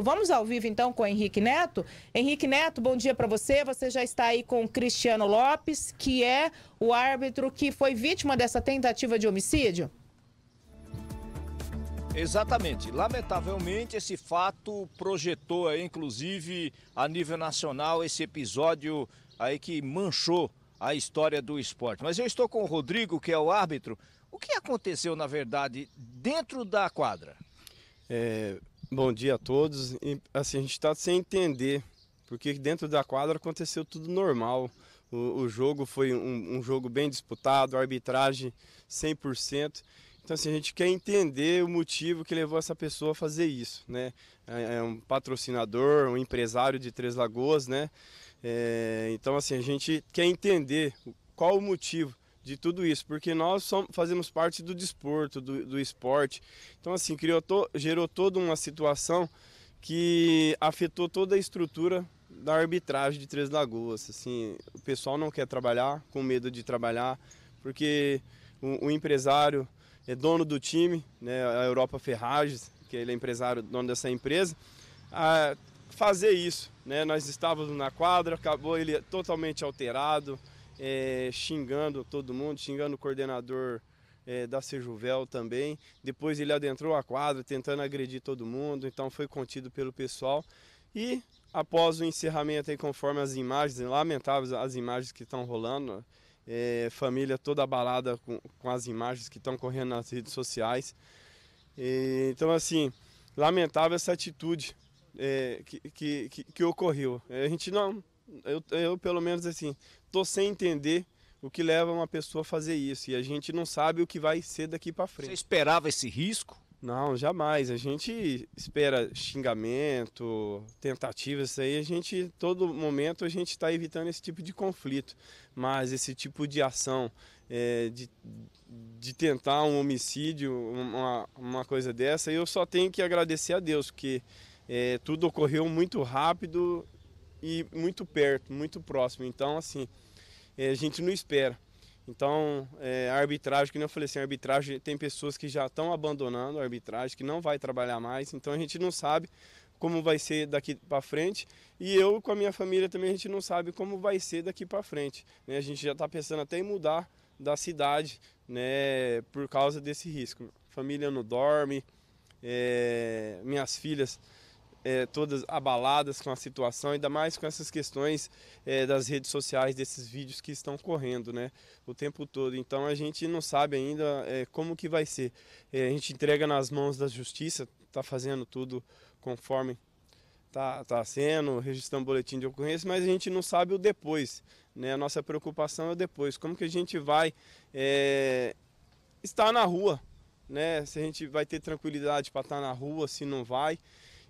Vamos ao vivo então com o Henrique Neto. Henrique Neto, bom dia para você. Você já está aí com o Cristiano Lopes, que é o árbitro que foi vítima dessa tentativa de homicídio? Exatamente. Lamentavelmente, esse fato projetou, aí, inclusive, a nível nacional, esse episódio aí que manchou a história do esporte. Mas eu estou com o Rodrigo, que é o árbitro. O que aconteceu, na verdade, dentro da quadra? É, Bom dia a todos. E, assim, a gente está sem entender, porque dentro da quadra aconteceu tudo normal. O, o jogo foi um, um, jogo bem disputado, arbitragem 100%. Então, assim, a gente quer entender o motivo que levou essa pessoa a fazer isso, né? É, é um patrocinador, um empresário de Três Lagoas, né? É, então, assim, a gente quer entender qual o motivo de tudo isso, porque nós somos, fazemos parte do desporto, do, do esporte. Então, assim, criou to, gerou toda uma situação que afetou toda a estrutura da arbitragem de Três Lagoas. Assim, o pessoal não quer trabalhar, com medo de trabalhar, porque o, o empresário é dono do time, né, a Europa Ferragens, que ele é empresário, dono dessa empresa, a fazer isso. Né? Nós estávamos na quadra, acabou ele totalmente alterado, é, xingando todo mundo, xingando o coordenador é, da Sejuvel também. Depois ele adentrou a quadra tentando agredir todo mundo, então foi contido pelo pessoal. E após o encerramento, aí, conforme as imagens, lamentáveis as imagens que estão rolando, é, família toda abalada com, com as imagens que estão correndo nas redes sociais. E, então, assim, lamentável essa atitude é, que, que, que, que ocorreu. A gente não, eu, eu pelo menos assim, tô sem entender o que leva uma pessoa a fazer isso. E a gente não sabe o que vai ser daqui para frente. Você esperava esse risco? Não, jamais. A gente espera xingamento, tentativas, isso aí. A gente, todo momento, a gente está evitando esse tipo de conflito. Mas esse tipo de ação, é, de, de tentar um homicídio, uma, uma coisa dessa, eu só tenho que agradecer a Deus, porque é, tudo ocorreu muito rápido e muito perto, muito próximo. Então, assim, eh, a gente não espera. Então, é, a arbitragem, que eu falei assim, a arbitragem tem pessoas que já estão abandonando a arbitragem, que não vai trabalhar mais, então a gente não sabe como vai ser daqui para frente. E eu com a minha família também a gente não sabe como vai ser daqui para frente. Né? A gente já está pensando até em mudar da cidade, né, por causa desse risco. Família não dorme, é, minhas filhas é, todas abaladas com a situação, ainda mais com essas questões é, das redes sociais, desses vídeos que estão correndo né, o tempo todo. Então a gente não sabe ainda é, como que vai ser. a gente entrega nas mãos da justiça, está fazendo tudo conforme está tá sendo, registrando boletim de ocorrência, mas a gente não sabe o depois. Né? A nossa preocupação é o depois. Como que a gente vai estar na rua? Né? Se a gente vai ter tranquilidade para estar tá na rua, se não vai.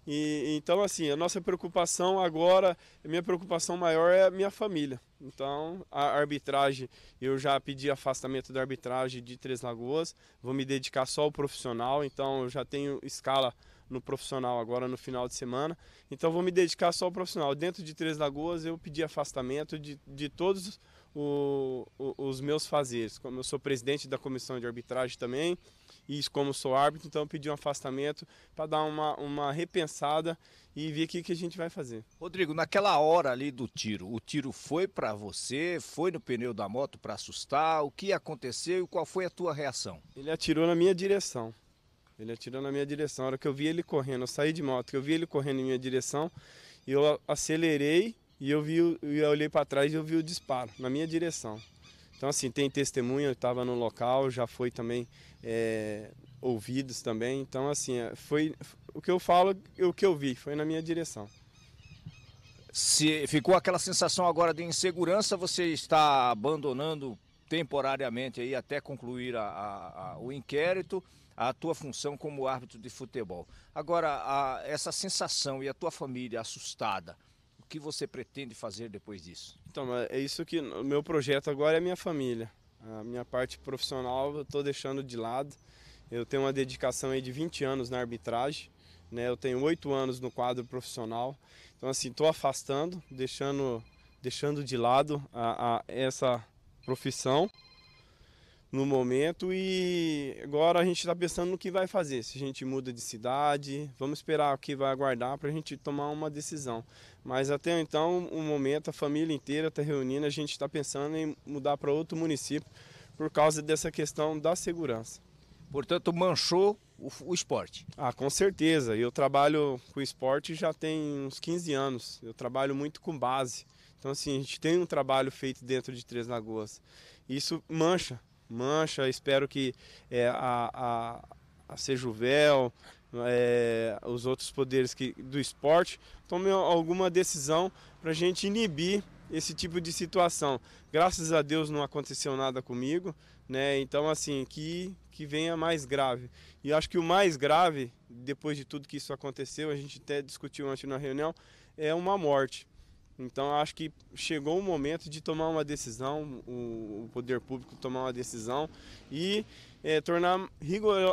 E, então, assim, a nossa preocupação agora, a minha preocupação maior é a minha família. Então, a arbitragem, eu já pedi afastamento da arbitragem de Três Lagoas, vou me dedicar só ao profissional, então eu já tenho escala no profissional agora no final de semana, então vou me dedicar só ao profissional. Dentro de Três Lagoas, eu pedi afastamento de, de todos o, o, os meus fazeres, como eu sou presidente da comissão de arbitragem também, e como sou árbitro, então pedi um afastamento para dar uma, uma repensada e ver o que, que a gente vai fazer. Rodrigo, naquela hora ali do tiro, o tiro foi para você, foi no pneu da moto para assustar, o que aconteceu e qual foi a tua reação? Ele atirou na minha direção. Ele atirou na minha direção. Na hora que eu vi ele correndo, eu saí de moto, que eu vi ele correndo em minha direção, eu acelerei e eu vi, eu olhei para trás e eu vi o disparo na minha direção. Então, assim, tem testemunha, estava no local, já foi também é, ouvidos também. Então, assim, é, foi o que eu falo, o que eu vi, foi na minha direção. Se ficou aquela sensação agora de insegurança, você está abandonando temporariamente aí até concluir a, a, a, o inquérito a tua função como árbitro de futebol. Agora, essa sensação e a tua família assustada, que você pretende fazer depois disso? Então, é isso que o meu projeto agora é minha família. A minha parte profissional eu estou deixando de lado. Eu tenho uma dedicação aí de 20 anos na arbitragem, né? Eu tenho 8 anos no quadro profissional. Então assim, estou afastando, deixando deixando de lado a, a essa profissão no momento e agora a gente está pensando no que vai fazer. Se a gente muda de cidade, vamos esperar o que vai aguardar para a gente tomar uma decisão. Mas até então, o momento, a família inteira está reunindo, a gente está pensando em mudar para outro município por causa dessa questão da segurança. Portanto, manchou o, o, esporte. Ah, com certeza. Eu trabalho com esporte já tem uns 15 anos. Eu trabalho muito com base. Então, assim, a gente tem um trabalho feito dentro de Três Lagoas. Isso mancha Mancha, espero que é, a, a, a Sejuvel, é, os outros poderes que, do esporte tomem alguma decisão para a gente inibir esse tipo de situação. Graças a Deus não aconteceu nada comigo, né? Então assim, que que venha mais grave. E acho que o mais grave, depois de tudo que isso aconteceu, a gente até discutiu antes na reunião, é uma morte. Então acho que chegou o momento de tomar uma decisão, o, poder público tomar uma decisão e é, tornar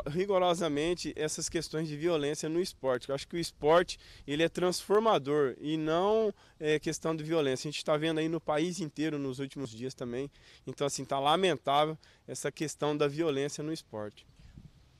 rigorosamente essas questões de violência no esporte. Eu acho que o esporte ele é transformador e não é, questão de violência. A gente está vendo aí no país inteiro nos últimos dias também. Então assim está lamentável essa questão da violência no esporte.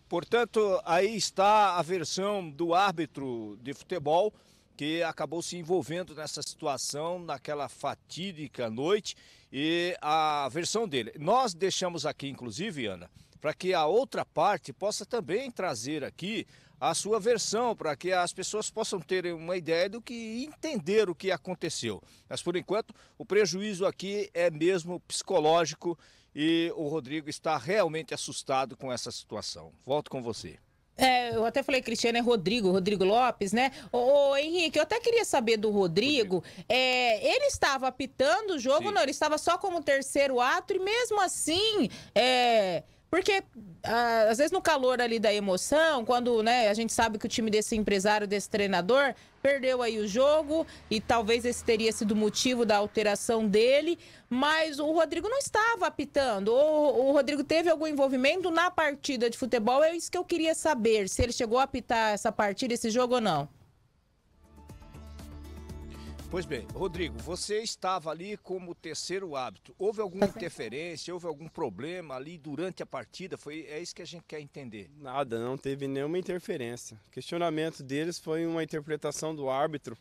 Portanto, aí está a versão do árbitro de futebol que acabou se envolvendo nessa situação naquela fatídica noite e a versão dele. Nós deixamos aqui, inclusive, Ana, para que a outra parte possa também trazer aqui a sua versão, para que as pessoas possam ter uma ideia do que entender o que aconteceu. Mas por enquanto, o prejuízo aqui é mesmo psicológico e o Rodrigo está realmente assustado com essa situação. Volto com você. É, eu até falei, Cristiano, é Rodrigo, Rodrigo Lopes, né? Ô, Henrique, eu até queria saber do Rodrigo. É, ele estava apitando o jogo, Sim. não? Ele estava só como terceiro ato e mesmo assim. É... Porque, às vezes, no calor ali da emoção, quando né, a gente sabe que o time desse empresário, desse treinador, perdeu aí o jogo e talvez esse teria sido o motivo da alteração dele, mas o Rodrigo não estava apitando. Ou o Rodrigo teve algum envolvimento na partida de futebol? É isso que eu queria saber, se ele chegou a apitar essa partida, esse jogo ou não. Pois bem, Rodrigo, você estava ali como terceiro hábito. Houve alguma interferência, houve algum problema ali durante a partida? Foi, é isso que a gente quer entender. Nada, não teve nenhuma interferência. O questionamento deles foi uma interpretação do árbitro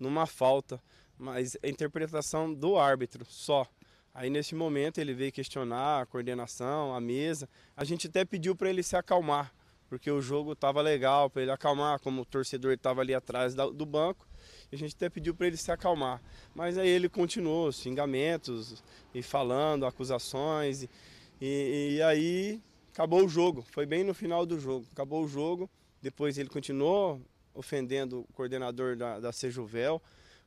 numa falta, mas a interpretação do árbitro só. Aí nesse momento ele veio questionar a coordenação, a mesa. A gente até pediu para ele se acalmar, porque o jogo estava legal, para ele acalmar, como o torcedor estava ali atrás do banco a gente até pediu para ele se acalmar. Mas aí ele continuou, xingamentos e falando, acusações. E, e, e aí acabou o jogo, foi bem no final do jogo. Acabou o jogo, depois ele continuou ofendendo o coordenador da, da Sejuvel,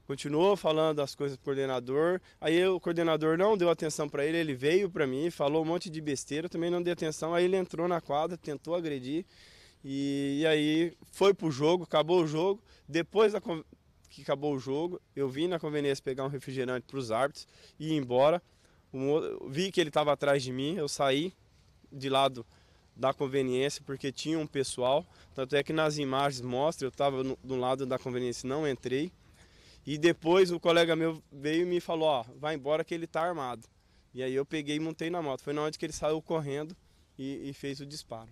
continuou falando as coisas pro coordenador. Aí o coordenador não deu atenção para ele, ele veio para mim, falou um monte de besteira, também não deu atenção. Aí ele entrou na quadra, tentou agredir. E, e aí foi pro jogo, acabou o jogo. Depois da, que acabou o jogo, eu vim na conveniência pegar um refrigerante para os árbitros e ir embora. Um vi que ele estava atrás de mim, eu saí de lado da conveniência porque tinha um pessoal. Tanto é que nas imagens mostra, eu estava do lado da conveniência, não entrei. E depois o colega meu veio e me falou: Ó, vai embora que ele está armado. E aí eu peguei e montei na moto. Foi na hora que ele saiu correndo e, e fez o disparo.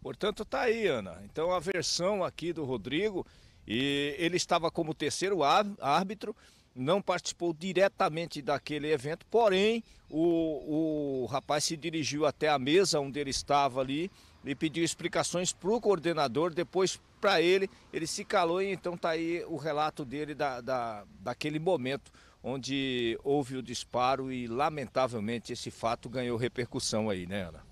Portanto, tá aí, Ana. Então a versão aqui do Rodrigo e ele estava como terceiro árbitro, não participou diretamente daquele evento, porém o, o rapaz se dirigiu até a mesa onde ele estava ali e pediu explicações para o coordenador, depois para ele, ele se calou e então está aí o relato dele da, da, daquele momento onde houve o disparo e lamentavelmente esse fato ganhou repercussão aí, né Ana?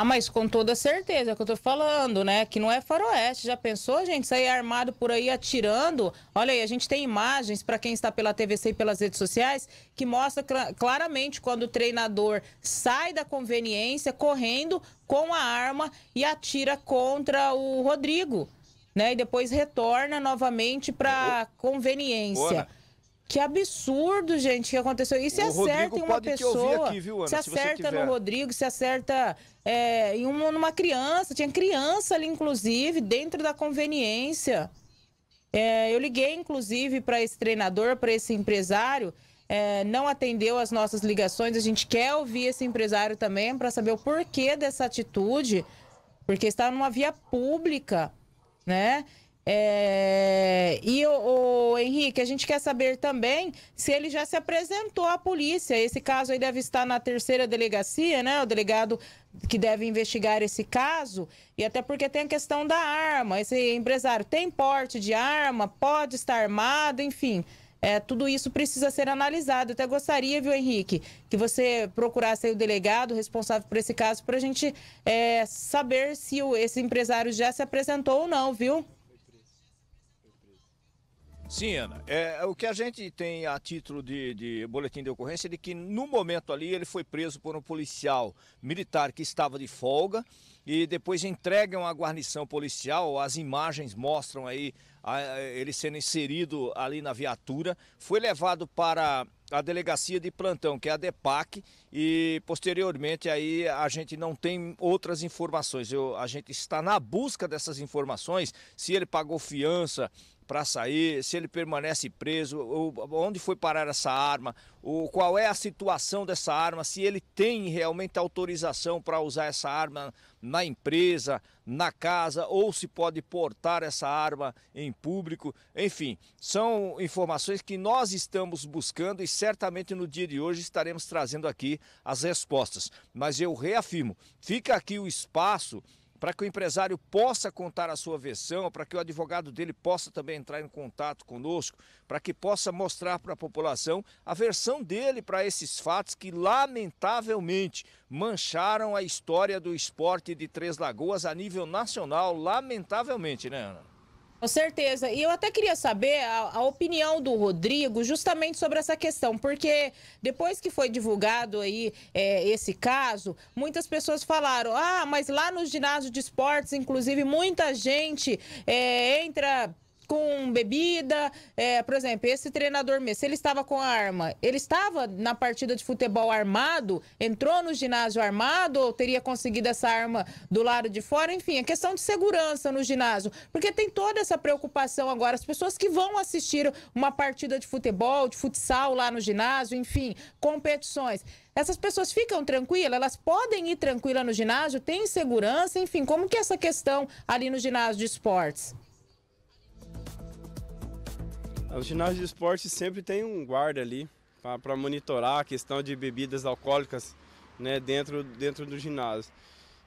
Ah, mas com toda certeza é o que eu tô falando, né? Que não é faroeste. Já pensou, gente, sair armado por aí atirando? Olha aí, a gente tem imagens para quem está pela TVC e pelas redes sociais que mostra claramente quando o treinador sai da conveniência correndo com a arma e atira contra o Rodrigo, né? E depois retorna novamente para né? conveniência. Boa. Que absurdo, gente, que aconteceu. E se o acerta Rodrigo em uma pessoa. Aqui, viu, Ana, se acerta se no Rodrigo, se acerta é, em uma, numa criança. Tinha criança ali, inclusive, dentro da conveniência. É, eu liguei, inclusive, para esse treinador, para esse empresário. É, não atendeu as nossas ligações. A gente quer ouvir esse empresário também para saber o porquê dessa atitude, porque está numa via pública, né? É... E o, o, Henrique, a gente quer saber também se ele já se apresentou à polícia. Esse caso aí deve estar na terceira delegacia, né? O delegado que deve investigar esse caso. E até porque tem a questão da arma. Esse empresário tem porte de arma, pode estar armado, enfim. É, tudo isso precisa ser analisado. Eu até gostaria, viu, Henrique, que você procurasse o delegado responsável por esse caso para a gente é, saber se o, esse empresário já se apresentou ou não, viu? Sim, Ana. É, o que a gente tem a título de, de boletim de ocorrência é de que no momento ali ele foi preso por um policial militar que estava de folga e depois entregam à guarnição policial. As imagens mostram aí a, ele sendo inserido ali na viatura. Foi levado para a delegacia de plantão, que é a DEPAC, e posteriormente aí a gente não tem outras informações. Eu, a gente está na busca dessas informações, se ele pagou fiança, para sair, se ele permanece preso, ou, onde foi parar essa arma, ou qual é a situação dessa arma, se ele tem realmente autorização para usar essa arma na empresa, na casa, ou se pode portar essa arma em público. Enfim, são informações que nós estamos buscando e certamente no dia de hoje estaremos trazendo aqui as respostas. Mas eu reafirmo, fica aqui o espaço para que o empresário possa contar a sua versão, para que o advogado dele possa também entrar em contato conosco, para que possa mostrar para a população a versão dele para esses fatos que, lamentavelmente, mancharam a história do esporte de Três Lagoas a nível nacional, lamentavelmente, né, Ana? Com certeza. E eu até queria saber a, a, opinião do Rodrigo justamente sobre essa questão, porque depois que foi divulgado aí é, esse caso, muitas pessoas falaram: ah, mas lá no ginásio de esportes, inclusive, muita gente é, entra com bebida. É, por exemplo, esse treinador mesmo, se ele estava com a arma, ele estava na partida de futebol armado, entrou no ginásio armado ou teria conseguido essa arma do lado de fora? Enfim, a é questão de segurança no ginásio. Porque tem toda essa preocupação agora. As pessoas que vão assistir uma partida de futebol, de futsal lá no ginásio, enfim, competições. Essas pessoas ficam tranquilas, elas podem ir tranquila no ginásio, tem segurança, enfim, como que é essa questão ali no ginásio de esportes? Os ginásios de esporte sempre tem um guarda ali para monitorar a questão de bebidas alcoólicas né, dentro, dentro do ginásio.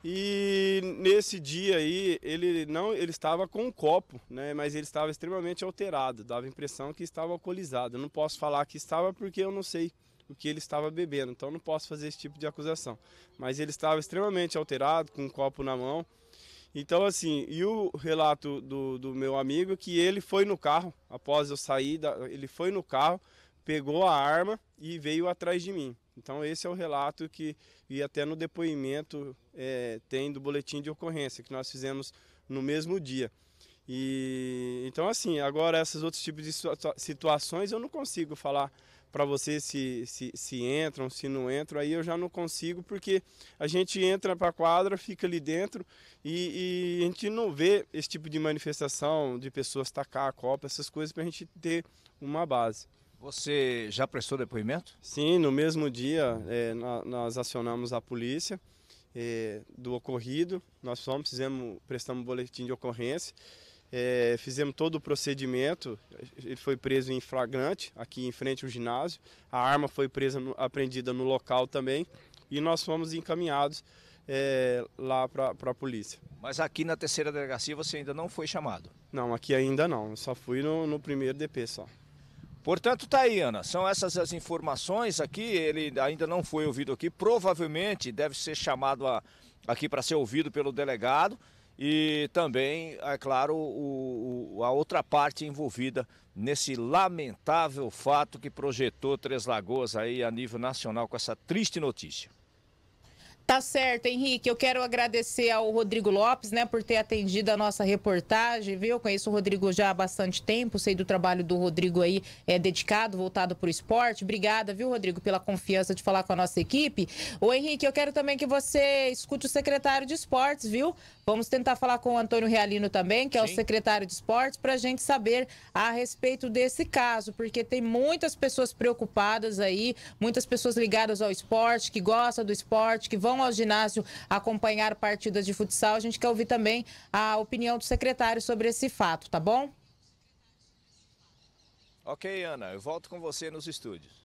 E nesse dia aí, ele não ele estava com um copo, né, mas ele estava extremamente alterado, dava a impressão que estava alcoolizado. Eu não posso falar que estava porque eu não sei o que ele estava bebendo, então não posso fazer esse tipo de acusação. Mas ele estava extremamente alterado, com um copo na mão, então, assim, e o relato do, do meu amigo é que ele foi no carro, após eu sair, da, ele foi no carro, pegou a arma e veio atrás de mim. Então, esse é o relato que, e até no depoimento é, tem do boletim de ocorrência, que nós fizemos no mesmo dia. E então assim, agora esses outros tipos de situações eu não consigo falar para você se, se, se entram, se não entram, aí eu já não consigo, porque a gente entra para a quadra, fica ali dentro e, e, a gente não vê esse tipo de manifestação de pessoas tacar a copa, essas coisas, para a gente ter uma base. Você já prestou depoimento? Sim, no mesmo dia é, nós acionamos a polícia é, do ocorrido, nós fomos, fizemos, prestamos boletim de ocorrência é, fizemos todo o procedimento. Ele foi preso em flagrante, aqui em frente ao ginásio. A arma foi presa, no, apreendida no local também. E nós fomos encaminhados é, lá para a polícia. Mas aqui na terceira delegacia você ainda não foi chamado? Não, aqui ainda não. só fui no, no primeiro DP só. Portanto, tá aí, Ana. São essas as informações aqui. Ele ainda não foi ouvido aqui. Provavelmente deve ser chamado a, aqui para ser ouvido pelo delegado e também, é claro, o, o, a outra parte envolvida nesse lamentável fato que projetou Três Lagoas aí a nível nacional com essa triste notícia. Tá certo, Henrique. Eu quero agradecer ao Rodrigo Lopes, né, por ter atendido a nossa reportagem, viu? Eu conheço o Rodrigo já há bastante tempo, sei do trabalho do Rodrigo aí, é dedicado, voltado para o esporte. Obrigada, viu, Rodrigo, pela confiança de falar com a nossa equipe. Ô, Henrique, eu quero também que você escute o secretário de esportes, viu? Vamos tentar falar com o Antônio Realino também, que é o secretário de esportes, para a gente saber a respeito desse caso, porque tem muitas pessoas preocupadas aí, muitas pessoas ligadas ao esporte, que gostam do esporte, que vão ao ginásio acompanhar partidas de futsal. A gente quer ouvir também a opinião do secretário sobre esse fato, tá bom? Ok, Ana, eu volto com você nos estúdios.